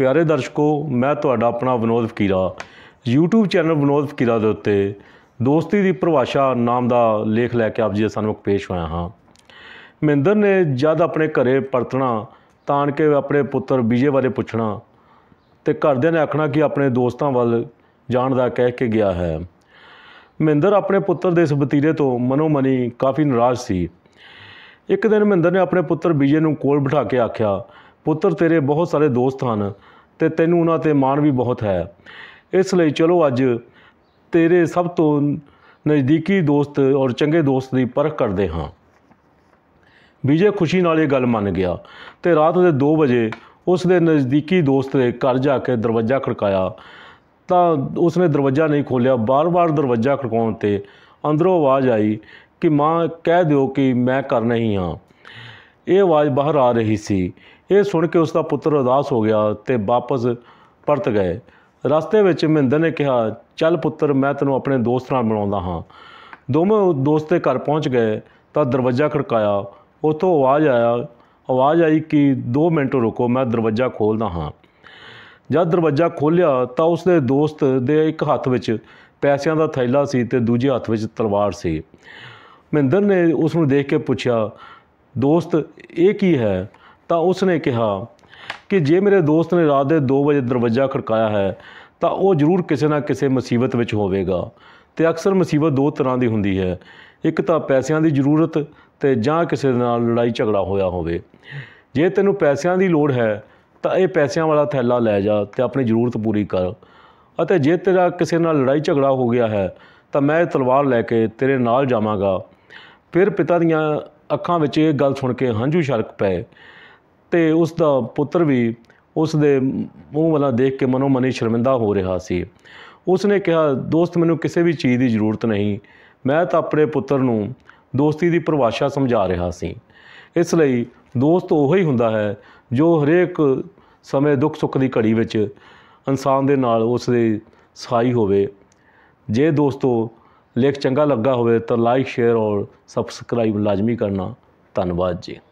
ਪਿਆਰੇ ਦਰਸ਼ਕੋ ਮੈਂ ਤੁਹਾਡਾ ਆਪਣਾ ਵਿਨੋਦ ਫਕੀਰਾ YouTube ਚੈਨਲ ਵਿਨੋਦ ਫਕੀਰਾ ਦੇ ਉੱਤੇ ਦੋਸਤੀ ਦੀ ਪਰਿਭਾਸ਼ਾ ਨਾਮ ਦਾ ਲੇਖ ਲੈ ਕੇ ਆਪ ਜੀ ਦੇ ਸਾਹਮਣੇ ਪੇਸ਼ ਹੋਇਆ ਹਾਂ ਮਹਿੰਦਰ ਨੇ ਜਦ ਆਪਣੇ ਘਰੇ ਪਰਤਣਾ ਤਾਂ ਕਿ ਆਪਣੇ ਪੁੱਤਰ ਵਿਜੇ ਬਾਰੇ ਪੁੱਛਣਾ ਤੇ ਘਰਦਿਆਂ ਨੇ ਆਖਣਾ ਕਿ ਆਪਣੇ ਦੋਸਤਾਂ ਵੱਲ ਜਾਣ ਦਾ ਕਹਿ ਕੇ ਗਿਆ ਹੈ ਮਹਿੰਦਰ ਆਪਣੇ ਪੁੱਤਰ ਦੇ ਇਸ ਬਤੀਰੇ ਤੋਂ ਮਨੋਮਨੀ ਕਾਫੀ ਨਾਰਾਜ਼ ਸੀ ਇੱਕ ਦਿਨ ਮਹਿੰਦਰ ਨੇ ਆਪਣੇ ਪੁੱਤਰ ਵਿਜੇ ਨੂੰ ਕੋਲ ਬਿਠਾ ਕੇ ਆਖਿਆ ਪੁੱਤਰ ਤੇਰੇ ਬਹੁਤ ਸਾਰੇ ਦੋਸਤ ਹਨ ਤੇ ਤੈਨੂੰ ਉਹਨਾਂ ਤੇ ਮਾਣ ਵੀ ਬਹੁਤ ਹੈ ਇਸ ਲਈ ਚਲੋ ਅੱਜ ਤੇਰੇ ਸਭ ਤੋਂ ਨਜ਼ਦੀਕੀ ਦੋਸਤ ਔਰ ਚੰਗੇ ਦੋਸਤ ਦੀ ਪਰਖ ਕਰਦੇ ਹਾਂ ਵਿਜੇ ਖੁਸ਼ੀ ਨਾਲ ਇਹ ਗੱਲ ਮੰਨ ਗਿਆ ਤੇ ਰਾਤ ਦੇ 2 ਵਜੇ ਉਸ ਦੇ ਨਜ਼ਦੀਕੀ ਦੋਸਤ ਦੇ ਘਰ ਜਾ ਕੇ ਦਰਵਾਜ਼ਾ ਖੜਕਾਇਆ ਤਾਂ ਉਸ ਨੇ ਦਰਵਾਜ਼ਾ ਨਹੀਂ ਖੋਲਿਆ ਬਾਰ-ਬਾਰ ਦਰਵਾਜ਼ਾ ਖੜਕਾਉਣ ਤੇ ਅੰਦਰੋਂ ਆਵਾਜ਼ ਆਈ ਕਿ ਮਾਂ ਕਹਿ ਦਿਓ ਕਿ ਮੈਂ ਕਰ ਨਹੀਂ ਹਾਂ ਇਹ ਆਵਾਜ਼ ਬਾਹਰ ਆ ਰਹੀ ਸੀ ਇਹ ਸੁਣ ਕੇ ਉਸ ਦਾ ਪੁੱਤਰ ਉਦਾਸ ਹੋ ਗਿਆ ਤੇ ਵਾਪਸ ਪਰਤ ਗਏ ਰਸਤੇ ਵਿੱਚ ਮਹਿੰਦਰ ਨੇ ਕਿਹਾ ਚੱਲ ਪੁੱਤਰ ਮੈਂ ਤੈਨੂੰ ਆਪਣੇ ਦੋਸਤ ਨਾਲ ਮਿਲਾਉਂਦਾ ਹਾਂ ਦੋਵੇਂ ਦੋਸਤੇ ਘਰ ਪਹੁੰਚ ਗਏ ਤਾਂ ਦਰਵਾਜ਼ਾ ਖੜਕਾਇਆ ਉਥੋਂ ਆਵਾਜ਼ ਆਇਆ ਆਵਾਜ਼ ਆਈ ਕਿ 2 ਮਿੰਟ ਰੁਕੋ ਮੈਂ ਦਰਵਾਜ਼ਾ ਖੋਲਦਾ ਹਾਂ ਜਦ ਦਰਵਾਜ਼ਾ ਖੋਲਿਆ ਤਾਂ ਉਸਦੇ ਦੋਸਤ ਦੇ ਇੱਕ ਹੱਥ ਵਿੱਚ ਪੈਸਿਆਂ ਦਾ ਥੈਲਾ ਸੀ ਤੇ ਦੂਜੇ ਹੱਥ ਵਿੱਚ ਤਲਵਾਰ ਸੀ ਮਹਿੰਦਰ ਨੇ ਉਸ ਨੂੰ ਦੇਖ ਕੇ ਪੁੱਛਿਆ ਦੋਸਤ ਇਹ ਕੀ ਹੈ ਤਾਂ ਉਸਨੇ ਕਿਹਾ ਕਿ ਜੇ ਮੇਰੇ ਦੋਸਤ ਨੇ ਰਾਤ ਦੇ 2 ਵਜੇ ਦਰਵਾਜ਼ਾ ਖੜਕਾਇਆ ਹੈ ਤਾਂ ਉਹ ਜ਼ਰੂਰ ਕਿਸੇ ਨਾ ਕਿਸੇ ਮੁਸੀਬਤ ਵਿੱਚ ਹੋਵੇਗਾ ਤੇ ਅਕਸਰ ਮੁਸੀਬਤ ਦੋ ਤਰ੍ਹਾਂ ਦੀ ਹੁੰਦੀ ਹੈ ਇੱਕ ਤਾਂ ਪੈਸਿਆਂ ਦੀ ਜ਼ਰੂਰਤ ਤੇ ਜਾਂ ਕਿਸੇ ਨਾਲ ਲੜਾਈ ਝਗੜਾ ਹੋਇਆ ਹੋਵੇ ਜੇ ਤੈਨੂੰ ਪੈਸਿਆਂ ਦੀ ਲੋੜ ਹੈ ਤਾਂ ਇਹ ਪੈਸਿਆਂ ਵਾਲਾ ਥੈਲਾ ਲੈ ਜਾ ਤੇ ਆਪਣੀ ਜ਼ਰੂਰਤ ਪੂਰੀ ਕਰ ਅਤੇ ਜੇ ਤੇਰਾ ਕਿਸੇ ਨਾਲ ਲੜਾਈ ਝਗੜਾ ਹੋ ਗਿਆ ਹੈ ਤਾਂ ਮੈਂ ਤਲਵਾਰ ਲੈ ਕੇ ਤੇਰੇ ਨਾਲ ਜਾਵਾਂਗਾ ਫਿਰ ਪਿਤਾ ਦੀਆਂ ਅੱਖਾਂ ਵਿੱਚ ਇਹ ਗੱਲ ਸੁਣ ਕੇ ਹੰਝੂ ਛਲਕ ਪਏ ਤੇ ਉਸ ਦਾ ਪੁੱਤਰ ਵੀ ਉਸ ਦੇ ਮੂੰਹ ਵਾਲਾ ਦੇਖ ਕੇ ਮਨੋਂ ਮਨੀ ਸ਼ਰਮਿੰਦਾ ਹੋ ਰਿਹਾ ਸੀ ਉਸ ਨੇ ਕਿਹਾ ਦੋਸਤ ਮੈਨੂੰ ਕਿਸੇ ਵੀ ਚੀਜ਼ ਦੀ ਜ਼ਰੂਰਤ ਨਹੀਂ ਮੈਂ ਤਾਂ ਆਪਣੇ ਪੁੱਤਰ ਨੂੰ ਦੋਸਤੀ ਦੀ ਪਰਿਭਾਸ਼ਾ ਸਮਝਾ ਰਿਹਾ ਸੀ ਇਸ ਲਈ ਦੋਸਤ ਉਹ ਹੀ ਹੁੰਦਾ ਹੈ ਜੋ ਹਰੇਕ ਸਮੇਂ ਦੁੱਖ ਸੁੱਖ ਦੀ ਘੜੀ ਵਿੱਚ ਇਨਸਾਨ ਦੇ ਨਾਲ ਉਸ ਦੇ ਸਹਾਈ ਹੋਵੇ ਜੇ ਦੋਸਤੋ ਲੇਖ ਚੰਗਾ ਲੱਗਾ ਹੋਵੇ ਤਾਂ ਲਾਈਕ ਸ਼ੇਅਰ ਔਰ ਸਬਸਕ੍ਰਾਈਬ ਲਾਜ਼ਮੀ ਕਰਨਾ ਧੰਨਵਾਦ ਜੀ